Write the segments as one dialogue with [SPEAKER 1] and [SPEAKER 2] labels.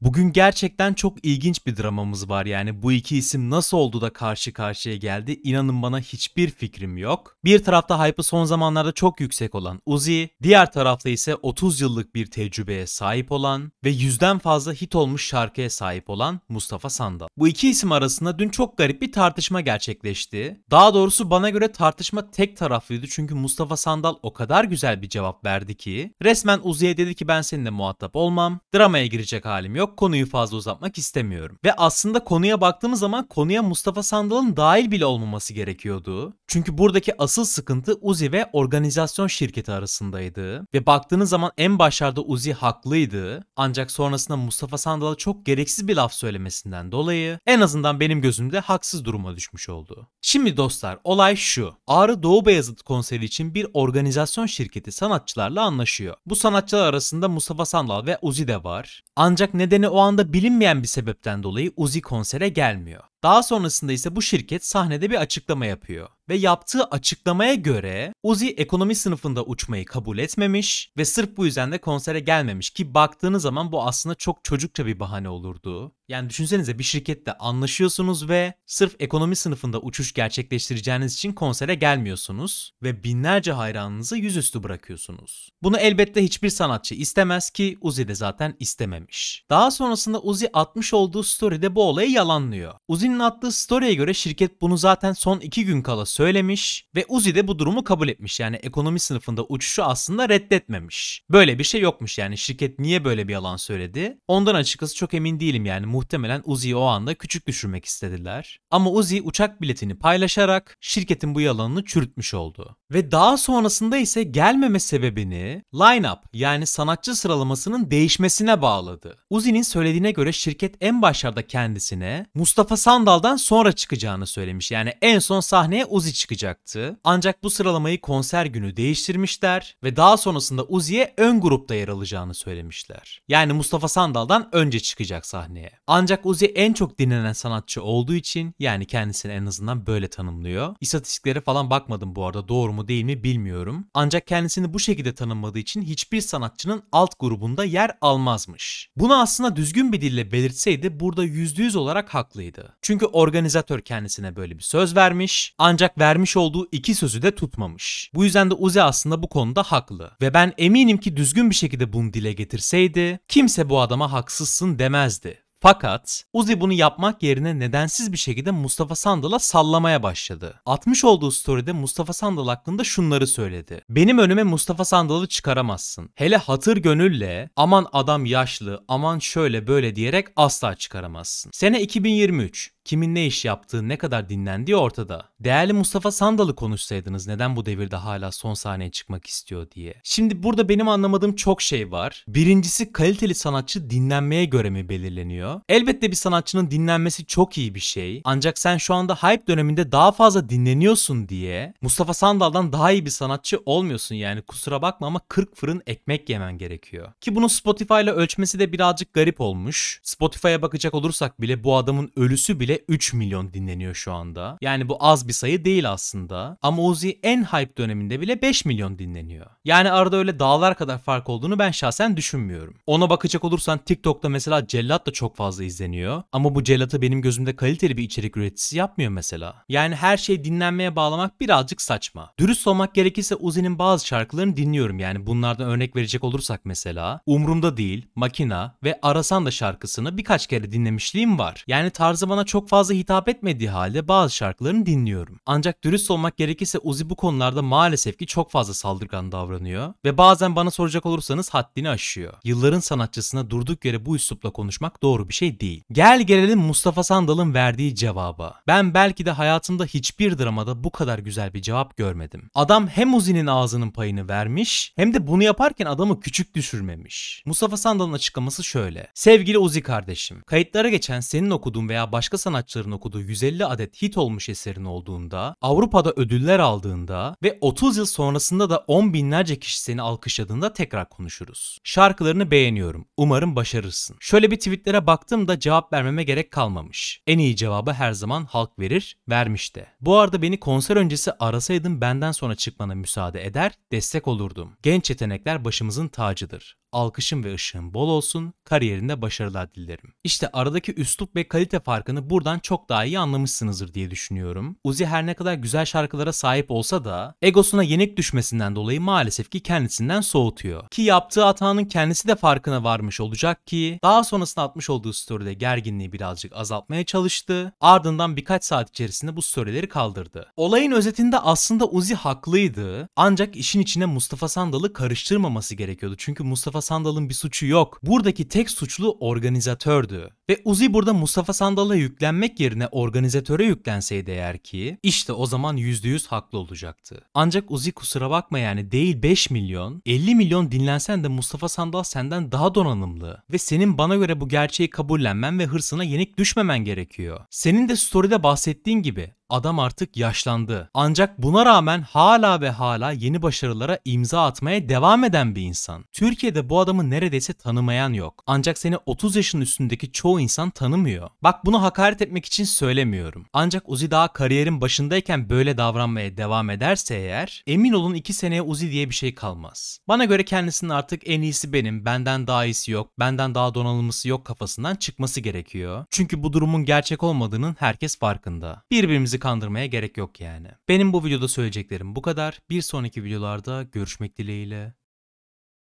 [SPEAKER 1] Bugün gerçekten çok ilginç bir dramamız var yani bu iki isim nasıl oldu da karşı karşıya geldi inanın bana hiçbir fikrim yok. Bir tarafta hype'ı son zamanlarda çok yüksek olan Uzi, diğer tarafta ise 30 yıllık bir tecrübeye sahip olan ve yüzden fazla hit olmuş şarkıya sahip olan Mustafa Sandal. Bu iki isim arasında dün çok garip bir tartışma gerçekleşti. Daha doğrusu bana göre tartışma tek taraflıydı çünkü Mustafa Sandal o kadar güzel bir cevap verdi ki resmen Uzi'ye dedi ki ben seninle muhatap olmam, dramaya girecek halim yok yok konuyu fazla uzatmak istemiyorum. Ve aslında konuya baktığımız zaman konuya Mustafa Sandal'ın dahil bile olmaması gerekiyordu. Çünkü buradaki asıl sıkıntı Uzi ve organizasyon şirketi arasındaydı. Ve baktığınız zaman en başlarda Uzi haklıydı. Ancak sonrasında Mustafa Sandal'a çok gereksiz bir laf söylemesinden dolayı en azından benim gözümde haksız duruma düşmüş oldu. Şimdi dostlar olay şu. Ağrı Doğu Beyazıt konseri için bir organizasyon şirketi sanatçılarla anlaşıyor. Bu sanatçılar arasında Mustafa Sandal ve Uzi de var. Ancak neden? nedeni o anda bilinmeyen bir sebepten dolayı Uzi konsere gelmiyor. Daha sonrasında ise bu şirket sahnede bir açıklama yapıyor ve yaptığı açıklamaya göre Uzi ekonomi sınıfında uçmayı kabul etmemiş ve sırf bu yüzden de konsere gelmemiş ki baktığınız zaman bu aslında çok çocukça bir bahane olurdu. Yani düşünsenize bir şirkette anlaşıyorsunuz ve sırf ekonomi sınıfında uçuş gerçekleştireceğiniz için konsere gelmiyorsunuz ve binlerce hayranınızı yüzüstü bırakıyorsunuz. Bunu elbette hiçbir sanatçı istemez ki Uzi de zaten istememiş. Daha sonrasında Uzi atmış olduğu story'de bu olayı yalanlıyor. Uzi'nin attığı story'e göre şirket bunu zaten son iki gün kala söylemiş ve Uzi de bu durumu kabul etmiş. Yani ekonomi sınıfında uçuşu aslında reddetmemiş. Böyle bir şey yokmuş yani şirket niye böyle bir yalan söyledi? Ondan açıkçası çok emin değilim yani muhtemelen Uzi'yi o anda küçük düşürmek istediler. Ama Uzi uçak biletini paylaşarak şirketin bu yalanını çürütmüş oldu. Ve daha sonrasında ise gelmeme sebebini line-up yani sanatçı sıralamasının değişmesine bağladı. Uzi'nin söylediğine göre şirket en başlarda kendisine Mustafa Sandal'dan sonra çıkacağını söylemiş. Yani en son sahneye Uzi Uzi çıkacaktı. Ancak bu sıralamayı konser günü değiştirmişler ve daha sonrasında Uzi'ye ön grupta yer alacağını söylemişler. Yani Mustafa Sandal'dan önce çıkacak sahneye. Ancak Uzi en çok dinlenen sanatçı olduğu için yani kendisini en azından böyle tanımlıyor. İstatistiklere falan bakmadım bu arada doğru mu değil mi bilmiyorum. Ancak kendisini bu şekilde tanımadığı için hiçbir sanatçının alt grubunda yer almazmış. Bunu aslında düzgün bir dille belirtseydi burada %100 olarak haklıydı. Çünkü organizatör kendisine böyle bir söz vermiş ancak vermiş olduğu iki sözü de tutmamış. Bu yüzden de Uzi aslında bu konuda haklı. Ve ben eminim ki düzgün bir şekilde bunu dile getirseydi kimse bu adama haksızsın demezdi. Fakat Uzi bunu yapmak yerine nedensiz bir şekilde Mustafa Sandal'a sallamaya başladı. Atmış olduğu story'de Mustafa Sandal hakkında şunları söyledi. Benim önüme Mustafa Sandal'ı çıkaramazsın. Hele hatır gönülle aman adam yaşlı, aman şöyle böyle diyerek asla çıkaramazsın. Sene 2023 kimin ne iş yaptığı, ne kadar dinlendiği ortada. Değerli Mustafa Sandal'ı konuşsaydınız neden bu devirde hala son sahneye çıkmak istiyor diye. Şimdi burada benim anlamadığım çok şey var. Birincisi kaliteli sanatçı dinlenmeye göre mi belirleniyor? Elbette bir sanatçının dinlenmesi çok iyi bir şey. Ancak sen şu anda hype döneminde daha fazla dinleniyorsun diye Mustafa Sandal'dan daha iyi bir sanatçı olmuyorsun yani kusura bakma ama 40 fırın ekmek yemen gerekiyor. Ki bunu Spotify ile ölçmesi de birazcık garip olmuş. Spotify'a bakacak olursak bile bu adamın ölüsü bile ve 3 milyon dinleniyor şu anda. Yani bu az bir sayı değil aslında. Ama Uzi en hype döneminde bile 5 milyon dinleniyor. Yani arada öyle dağlar kadar fark olduğunu ben şahsen düşünmüyorum. Ona bakacak olursan TikTok'ta mesela Cellat da çok fazla izleniyor. Ama bu Cellat'ı benim gözümde kaliteli bir içerik üreticisi yapmıyor mesela. Yani her şeyi dinlenmeye bağlamak birazcık saçma. Dürüst olmak gerekirse Uzi'nin bazı şarkılarını dinliyorum yani bunlardan örnek verecek olursak mesela Umrumda Değil, Makina ve Arasan da şarkısını birkaç kere dinlemişliğim var. Yani tarzı bana çok fazla hitap etmediği halde bazı şarkılarını dinliyorum. Ancak dürüst olmak gerekirse Uzi bu konularda maalesef ki çok fazla saldırgan davranıyor ve bazen bana soracak olursanız haddini aşıyor. Yılların sanatçısına durduk yere bu üslupla konuşmak doğru bir şey değil. Gel gelelim Mustafa Sandal'ın verdiği cevaba. Ben belki de hayatımda hiçbir dramada bu kadar güzel bir cevap görmedim. Adam hem Uzi'nin ağzının payını vermiş hem de bunu yaparken adamı küçük düşürmemiş. Mustafa Sandal'ın açıklaması şöyle. Sevgili Uzi kardeşim, kayıtlara geçen senin okuduğun veya başka sanatçı sanatçıların okuduğu 150 adet hit olmuş eserin olduğunda, Avrupa'da ödüller aldığında ve 30 yıl sonrasında da 10 binlerce kişi seni alkışladığında tekrar konuşuruz. Şarkılarını beğeniyorum. Umarım başarırsın. Şöyle bir tweetlere baktığımda cevap vermeme gerek kalmamış. En iyi cevabı her zaman halk verir, vermiş de. Bu arada beni konser öncesi arasaydın benden sonra çıkmana müsaade eder, destek olurdum. Genç yetenekler başımızın tacıdır alkışın ve ışığın bol olsun, kariyerinde başarılar dilerim. İşte aradaki üslup ve kalite farkını buradan çok daha iyi anlamışsınızdır diye düşünüyorum. Uzi her ne kadar güzel şarkılara sahip olsa da egosuna yenik düşmesinden dolayı maalesef ki kendisinden soğutuyor. Ki yaptığı hatanın kendisi de farkına varmış olacak ki daha sonrasında atmış olduğu story'de gerginliği birazcık azaltmaya çalıştı. Ardından birkaç saat içerisinde bu storyleri kaldırdı. Olayın özetinde aslında Uzi haklıydı ancak işin içine Mustafa Sandal'ı karıştırmaması gerekiyordu. Çünkü Mustafa Sandal'ın bir suçu yok. Buradaki tek suçlu organizatördü. Ve Uzi burada Mustafa Sandal'a yüklenmek yerine organizatöre yüklenseydi eğer ki işte o zaman %100 haklı olacaktı. Ancak Uzi kusura bakma yani değil 5 milyon 50 milyon dinlensen de Mustafa Sandal senden daha donanımlı ve senin bana göre bu gerçeği kabullenmen ve hırsına yenik düşmemen gerekiyor. Senin de story'de bahsettiğin gibi Adam artık yaşlandı. Ancak buna rağmen hala ve hala yeni başarılara imza atmaya devam eden bir insan. Türkiye'de bu adamı neredeyse tanımayan yok. Ancak seni 30 yaşın üstündeki çoğu insan tanımıyor. Bak bunu hakaret etmek için söylemiyorum. Ancak Uzi daha kariyerin başındayken böyle davranmaya devam ederse eğer emin olun 2 seneye Uzi diye bir şey kalmaz. Bana göre kendisinin artık en iyisi benim, benden daha iyisi yok, benden daha donanımlısı yok kafasından çıkması gerekiyor. Çünkü bu durumun gerçek olmadığının herkes farkında. Birbirimizi Bizi kandırmaya gerek yok yani. Benim bu videoda söyleyeceklerim bu kadar. Bir sonraki videolarda görüşmek dileğiyle.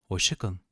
[SPEAKER 1] Hoşçakalın.